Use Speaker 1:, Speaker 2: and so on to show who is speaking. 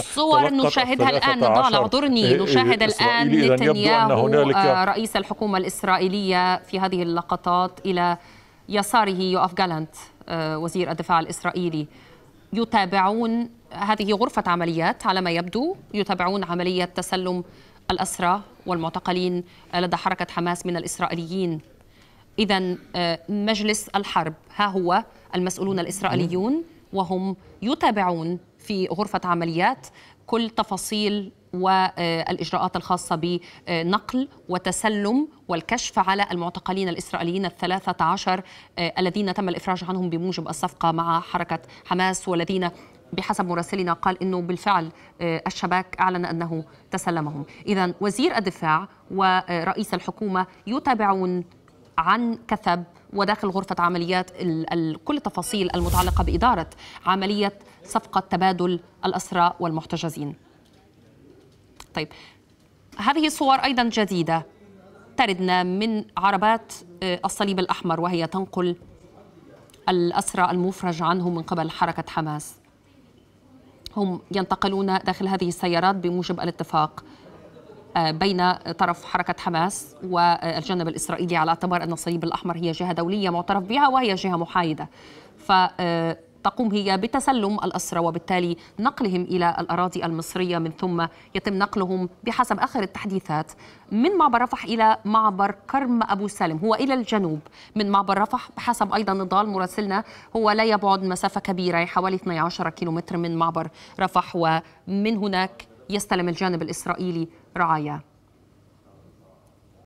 Speaker 1: صور نشاهدها الآن نضال اعذرني إيه، إيه، نشاهد الآن نتنياهو آه،
Speaker 2: رئيس الحكومة الإسرائيلية في هذه اللقطات إلى يساره يوف جالانت آه، وزير الدفاع الإسرائيلي يتابعون هذه غرفة عمليات على ما يبدو يتابعون عملية تسلم الأسرى والمعتقلين لدى حركة حماس من الإسرائيليين إذا آه، مجلس الحرب ها هو المسؤولون الإسرائيليون وهم يتابعون في غرفة عمليات كل تفاصيل والإجراءات الخاصة بنقل وتسلم والكشف على المعتقلين الإسرائيليين الثلاثة عشر آه، الذين تم الإفراج عنهم بموجب الصفقة مع حركة حماس والذين بحسب مراسلنا قال انه بالفعل آه، الشباك اعلن انه تسلمهم، اذا وزير الدفاع ورئيس الحكومه يتابعون عن كثب وداخل غرفة عمليات كل التفاصيل المتعلقة بإدارة عملية صفقة تبادل الأسرى والمحتجزين طيب هذه الصور أيضا جديدة تردنا من عربات آه، الصليب الأحمر وهي تنقل الأسرى المفرج عنهم من قبل حركة حماس هم ينتقلون داخل هذه السيارات بموجب الاتفاق بين طرف حركة حماس والجانب الإسرائيلي على اعتبار أن الصليب الأحمر هي جهة دولية معترف بها وهي جهة محايدة ف تقوم هي بتسلم الأسرى وبالتالي نقلهم إلى الأراضي المصرية من ثم يتم نقلهم بحسب آخر التحديثات من معبر رفح إلى معبر كرم أبو سالم هو إلى الجنوب من معبر رفح بحسب أيضا نضال مراسلنا هو لا يبعد مسافة كبيرة حوالي 12 كيلومتر من معبر رفح
Speaker 1: ومن هناك يستلم الجانب الإسرائيلي رعاياه